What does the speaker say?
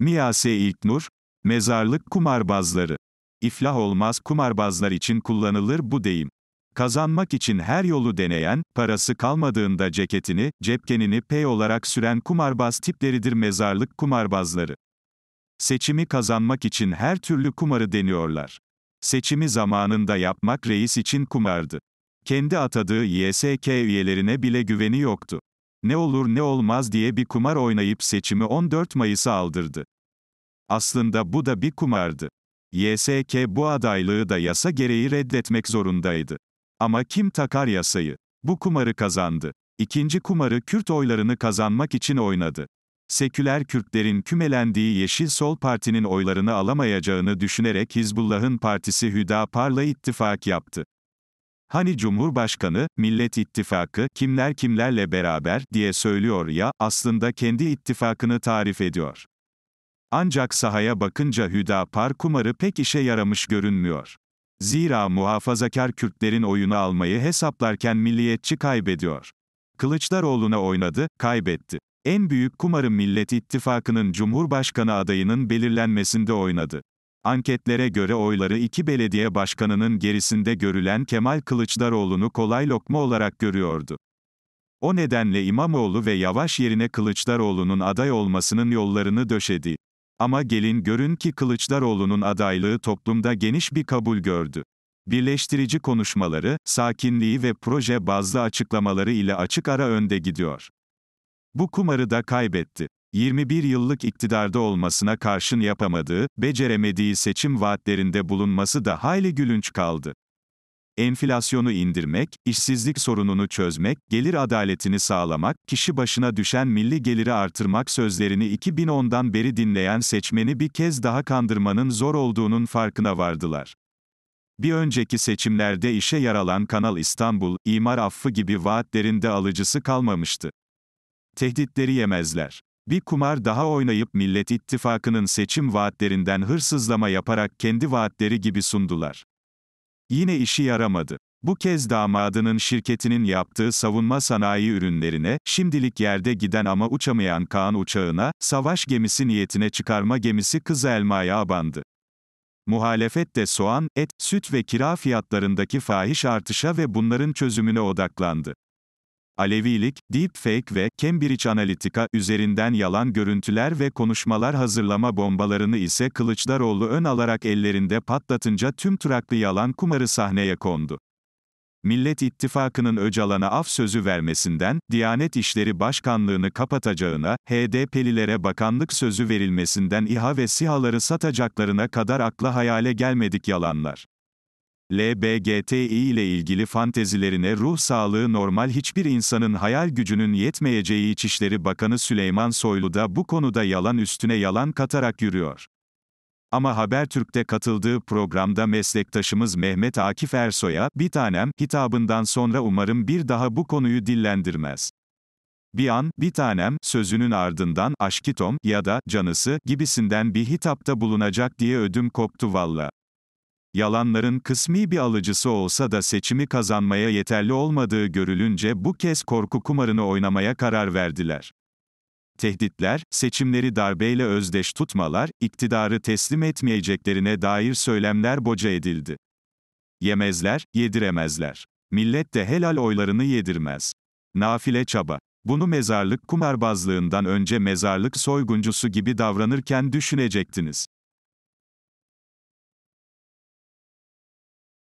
Niyase Nur Mezarlık kumarbazları. İflah olmaz kumarbazlar için kullanılır bu deyim. Kazanmak için her yolu deneyen, parası kalmadığında ceketini, cepkenini P olarak süren kumarbaz tipleridir mezarlık kumarbazları. Seçimi kazanmak için her türlü kumarı deniyorlar. Seçimi zamanında yapmak reis için kumardı. Kendi atadığı YSK üyelerine bile güveni yoktu ne olur ne olmaz diye bir kumar oynayıp seçimi 14 Mayıs'a aldırdı. Aslında bu da bir kumardı. YSK bu adaylığı da yasa gereği reddetmek zorundaydı. Ama kim takar yasayı? Bu kumarı kazandı. İkinci kumarı Kürt oylarını kazanmak için oynadı. Seküler Kürtlerin kümelendiği Yeşil Sol Parti'nin oylarını alamayacağını düşünerek Hizbullah'ın partisi Parla ittifak yaptı. Hani Cumhurbaşkanı, Millet İttifakı, kimler kimlerle beraber diye söylüyor ya, aslında kendi ittifakını tarif ediyor. Ancak sahaya bakınca Hüdapar kumarı pek işe yaramış görünmüyor. Zira muhafazakar Kürtlerin oyunu almayı hesaplarken milliyetçi kaybediyor. Kılıçdaroğlu'na oynadı, kaybetti. En büyük kumarı Millet İttifakı'nın Cumhurbaşkanı adayının belirlenmesinde oynadı. Anketlere göre oyları iki belediye başkanının gerisinde görülen Kemal Kılıçdaroğlu'nu kolay lokma olarak görüyordu. O nedenle İmamoğlu ve Yavaş yerine Kılıçdaroğlu'nun aday olmasının yollarını döşedi. Ama gelin görün ki Kılıçdaroğlu'nun adaylığı toplumda geniş bir kabul gördü. Birleştirici konuşmaları, sakinliği ve proje bazlı açıklamaları ile açık ara önde gidiyor. Bu kumarı da kaybetti. 21 yıllık iktidarda olmasına karşın yapamadığı, beceremediği seçim vaatlerinde bulunması da hayli gülünç kaldı. Enflasyonu indirmek, işsizlik sorununu çözmek, gelir adaletini sağlamak, kişi başına düşen milli geliri artırmak sözlerini 2010'dan beri dinleyen seçmeni bir kez daha kandırmanın zor olduğunun farkına vardılar. Bir önceki seçimlerde işe yaralan Kanal İstanbul, imar affı gibi vaatlerinde alıcısı kalmamıştı. Tehditleri yemezler. Bir kumar daha oynayıp Millet İttifakı'nın seçim vaatlerinden hırsızlama yaparak kendi vaatleri gibi sundular. Yine işi yaramadı. Bu kez damadının şirketinin yaptığı savunma sanayi ürünlerine, şimdilik yerde giden ama uçamayan Kaan uçağına, savaş gemisi niyetine çıkarma gemisi Kızı Elma'ya abandı. Muhalefet de soğan, et, süt ve kira fiyatlarındaki fahiş artışa ve bunların çözümüne odaklandı. Alevilik, deepfake ve Cambridge Analytica üzerinden yalan görüntüler ve konuşmalar hazırlama bombalarını ise Kılıçdaroğlu ön alarak ellerinde patlatınca tüm Traklı yalan kumarı sahneye kondu. Millet İttifakı'nın Öcalan'a af sözü vermesinden, Diyanet İşleri Başkanlığı'nı kapatacağına, HDP'lilere bakanlık sözü verilmesinden İHA ve SİHA'ları satacaklarına kadar akla hayale gelmedik yalanlar. LBGTİ ile ilgili fantezilerine ruh sağlığı normal hiçbir insanın hayal gücünün yetmeyeceği İçişleri Bakanı Süleyman Soylu da bu konuda yalan üstüne yalan katarak yürüyor. Ama Habertürk'te katıldığı programda meslektaşımız Mehmet Akif Ersoy'a, bir tanem, hitabından sonra umarım bir daha bu konuyu dillendirmez. Bir an, bir tanem, sözünün ardından, aşkitom, ya da, canısı, gibisinden bir hitapta bulunacak diye ödüm koptu valla yalanların kısmi bir alıcısı olsa da seçimi kazanmaya yeterli olmadığı görülünce bu kez korku kumarını oynamaya karar verdiler. Tehditler, seçimleri darbeyle özdeş tutmalar, iktidarı teslim etmeyeceklerine dair söylemler boca edildi. Yemezler, yediremezler. Millet de helal oylarını yedirmez. Nafile çaba. Bunu mezarlık kumarbazlığından önce mezarlık soyguncusu gibi davranırken düşünecektiniz.